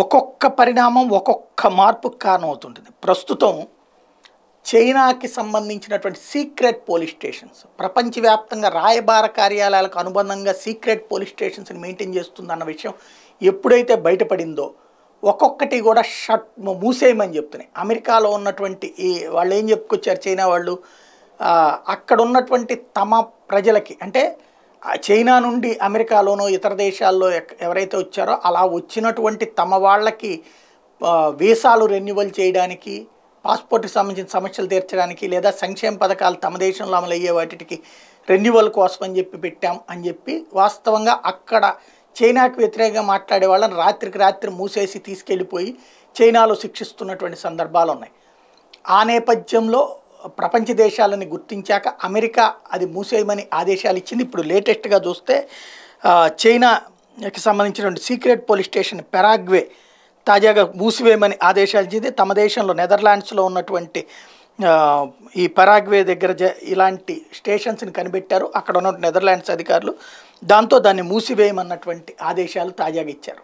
ఒక్కొక్క పరిణామం ఒక్కొక్క మార్పుకు కారణమవుతుంటుంది ప్రస్తుతం చైనాకి సంబంధించినటువంటి సీక్రెట్ పోలీస్ స్టేషన్స్ ప్రపంచవ్యాప్తంగా రాయబార కార్యాలయాలకు అనుబంధంగా సీక్రెట్ పోలీస్ స్టేషన్స్ని మెయింటైన్ చేస్తుందన్న విషయం ఎప్పుడైతే బయటపడిందో ఒక్కొక్కటి కూడా షట్ మూసేయమని చెప్తున్నాయి అమెరికాలో ఉన్నటువంటి ఈ వాళ్ళు ఏం చెప్పుకొచ్చారు చైనా వాళ్ళు అక్కడ ఉన్నటువంటి తమ ప్రజలకి అంటే చైనా నుండి అమెరికాలోనో ఇతర దేశాల్లో ఎవరైతే వచ్చారో అలా వచ్చినటువంటి తమ వాళ్ళకి వీసాలు రెన్యువల్ చేయడానికి పాస్పోర్ట్కి సంబంధించిన సమస్యలు తీర్చడానికి లేదా సంక్షేమ పథకాలు తమ దేశంలో అమలు అయ్యే వాటికి రెన్యువల్ కోసం అని చెప్పి పెట్టాం అని చెప్పి వాస్తవంగా అక్కడ చైనాకు వ్యతిరేకంగా మాట్లాడే వాళ్ళని రాత్రికి రాత్రి మూసేసి తీసుకెళ్ళిపోయి చైనాలో శిక్షిస్తున్నటువంటి సందర్భాలు ఉన్నాయి ఆ నేపథ్యంలో ప్రపంచ దేశాలని గుర్తించాక అమెరికా అది మూసేయమని ఆదేశాలు ఇచ్చింది ఇప్పుడు లేటెస్ట్గా చూస్తే చైనాకి సంబంధించినటువంటి సీక్రెట్ పోలీస్ స్టేషన్ పెరాగ్వే తాజాగా మూసివేయమని ఆదేశాలు ఇచ్చింది తమ దేశంలో నెదర్లాండ్స్లో ఉన్నటువంటి ఈ పెరాగ్వే దగ్గర ఇలాంటి స్టేషన్స్ని కనిపెట్టారు అక్కడ ఉన్న నెదర్లాండ్స్ అధికారులు దాంతో దాన్ని మూసివేయమన్నటువంటి ఆదేశాలు తాజాగా ఇచ్చారు